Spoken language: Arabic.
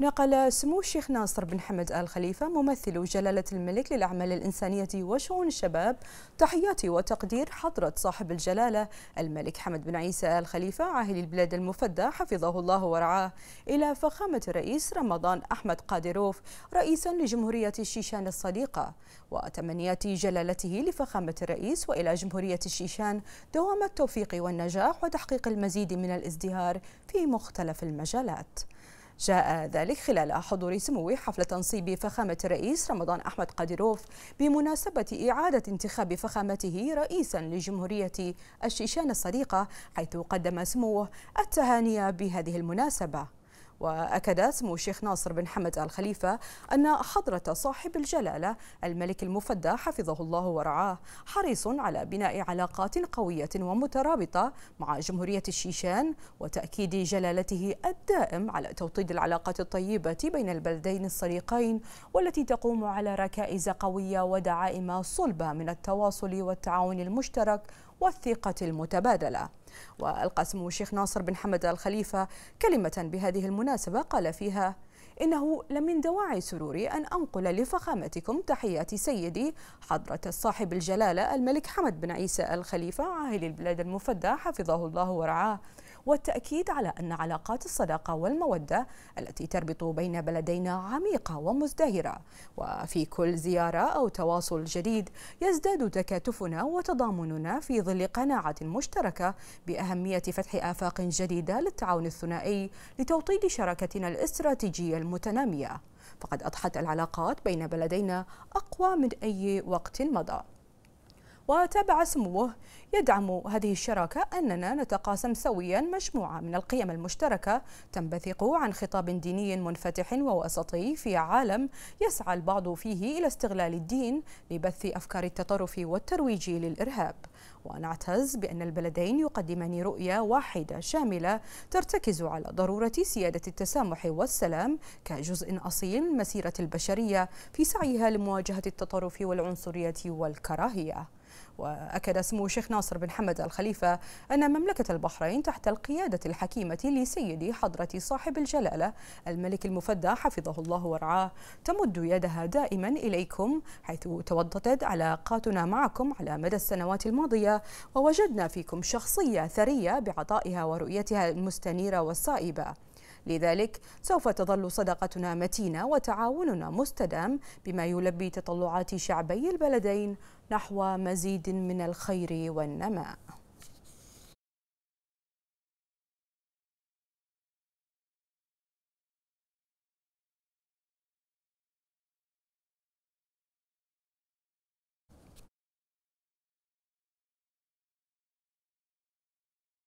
نقل سمو الشيخ ناصر بن حمد آل خليفة ممثل جلالة الملك للأعمال الإنسانية وشؤون الشباب تحياتي وتقدير حضرة صاحب الجلالة الملك حمد بن عيسى آل خليفة عاهل البلاد المفدى حفظه الله ورعاه إلى فخامة الرئيس رمضان أحمد قادروف رئيسا لجمهورية الشيشان الصديقة وتمنيات جلالته لفخامة الرئيس وإلى جمهورية الشيشان دوام التوفيق والنجاح وتحقيق المزيد من الازدهار في مختلف المجالات جاء ذلك خلال حضور سموه حفل تنصيب فخامة الرئيس رمضان أحمد قادروف بمناسبة إعادة انتخاب فخامته رئيسا لجمهورية الشيشان الصديقة حيث قدم سموه التهاني بهذه المناسبة وأكد سمو الشيخ ناصر بن حمد آل خليفة أن حضرة صاحب الجلالة الملك المفدى حفظه الله ورعاه حريص على بناء علاقات قوية ومترابطة مع جمهورية الشيشان وتأكيد جلالته الدائم على توطيد العلاقات الطيبة بين البلدين الصديقين والتي تقوم على ركائز قوية ودعائم صلبة من التواصل والتعاون المشترك والثقة المتبادلة وألقى سمو الشيخ ناصر بن حمد الخليفة كلمة بهذه المناسبة قال فيها إنه لمن دواعي سروري أن أنقل لفخامتكم تحيات سيدي حضرة الصاحب الجلالة الملك حمد بن عيسى الخليفة عاهل البلاد المفدى حفظه الله ورعاه والتأكيد على أن علاقات الصداقة والمودة التي تربط بين بلدينا عميقة ومزدهرة وفي كل زيارة أو تواصل جديد يزداد تكاتفنا وتضامننا في ظل قناعة مشتركة بأهمية فتح آفاق جديدة للتعاون الثنائي لتوطيد شراكتنا الاستراتيجية المتنامية فقد أضحت العلاقات بين بلدينا أقوى من أي وقت مضى وتابع سموه يدعم هذه الشراكة أننا نتقاسم سويا مجموعة من القيم المشتركة تنبثق عن خطاب ديني منفتح ووسطي في عالم يسعى البعض فيه إلى استغلال الدين لبث أفكار التطرف والترويج للإرهاب ونعتز بأن البلدين يقدمان رؤية واحدة شاملة ترتكز على ضرورة سيادة التسامح والسلام كجزء أصيل من مسيرة البشرية في سعيها لمواجهة التطرف والعنصرية والكراهية وأكد سمو الشيخ ناصر بن حمد الخليفة أن مملكة البحرين تحت القيادة الحكيمة لسيدي حضرة صاحب الجلالة الملك المفدى حفظه الله ورعاه تمد يدها دائما إليكم حيث توضتت علاقاتنا معكم على مدى السنوات الماضية ووجدنا فيكم شخصية ثرية بعطائها ورؤيتها المستنيرة والصائبة لذلك سوف تظل صداقتنا متينة وتعاوننا مستدام بما يلبي تطلعات شعبي البلدين نحو مزيد من الخير والنماء